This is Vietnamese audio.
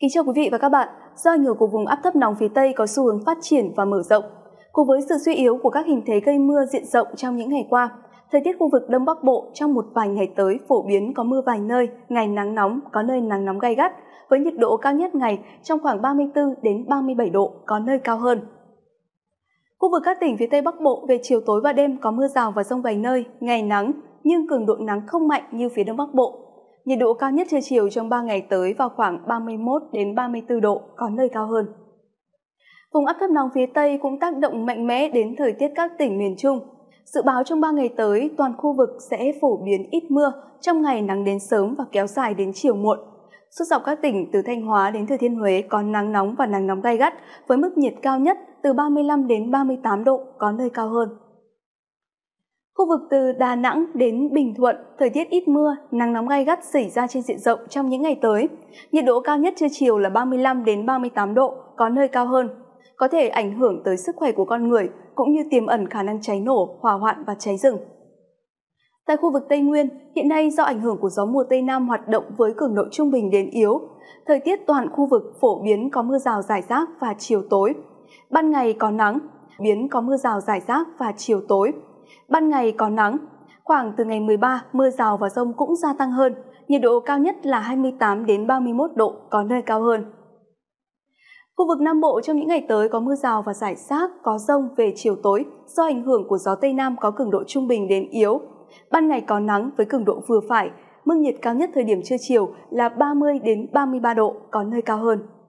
Kính chào quý vị và các bạn. Do ảnh hưởng của vùng áp thấp nóng phía Tây có xu hướng phát triển và mở rộng, cùng với sự suy yếu của các hình thế gây mưa diện rộng trong những ngày qua, thời tiết khu vực Đông Bắc Bộ trong một vài ngày tới phổ biến có mưa vài nơi, ngày nắng nóng, có nơi nắng nóng gay gắt, với nhiệt độ cao nhất ngày trong khoảng 34 đến 37 độ, có nơi cao hơn. Khu vực các tỉnh phía Tây Bắc Bộ về chiều tối và đêm có mưa rào và rông vài nơi, ngày nắng, nhưng cường độ nắng không mạnh như phía Đông Bắc Bộ nhiệt độ cao nhất trưa chiều trong 3 ngày tới vào khoảng 31 đến 34 độ, có nơi cao hơn. Vùng áp thấp nóng phía Tây cũng tác động mạnh mẽ đến thời tiết các tỉnh miền Trung. Dự báo trong 3 ngày tới, toàn khu vực sẽ phổ biến ít mưa, trong ngày nắng đến sớm và kéo dài đến chiều muộn. Suốt dọc các tỉnh từ Thanh Hóa đến Thừa Thiên Huế có nắng nóng và nắng nóng gai gắt với mức nhiệt cao nhất từ 35 đến 38 độ, có nơi cao hơn. Khu vực từ Đà Nẵng đến Bình Thuận, thời tiết ít mưa, nắng nóng gai gắt xảy ra trên diện rộng trong những ngày tới. Nhiệt độ cao nhất trưa chiều là 35 đến 38 độ, có nơi cao hơn. Có thể ảnh hưởng tới sức khỏe của con người cũng như tiềm ẩn khả năng cháy nổ, hỏa hoạn và cháy rừng. Tại khu vực Tây Nguyên, hiện nay do ảnh hưởng của gió mùa Tây Nam hoạt động với cường độ trung bình đến yếu, thời tiết toàn khu vực phổ biến có mưa rào rải rác và chiều tối. Ban ngày có nắng, biến có mưa rào rải rác và chiều tối ban ngày có nắng. Khoảng từ ngày 13, mưa rào và rông cũng gia tăng hơn, nhiệt độ cao nhất là 28 đến 31 độ, có nơi cao hơn. Khu vực Nam Bộ trong những ngày tới có mưa rào và rải rác, có rông về chiều tối do ảnh hưởng của gió Tây Nam có cường độ trung bình đến yếu. Ban ngày có nắng với cường độ vừa phải, mức nhiệt cao nhất thời điểm trưa chiều là 30 đến 33 độ, có nơi cao hơn.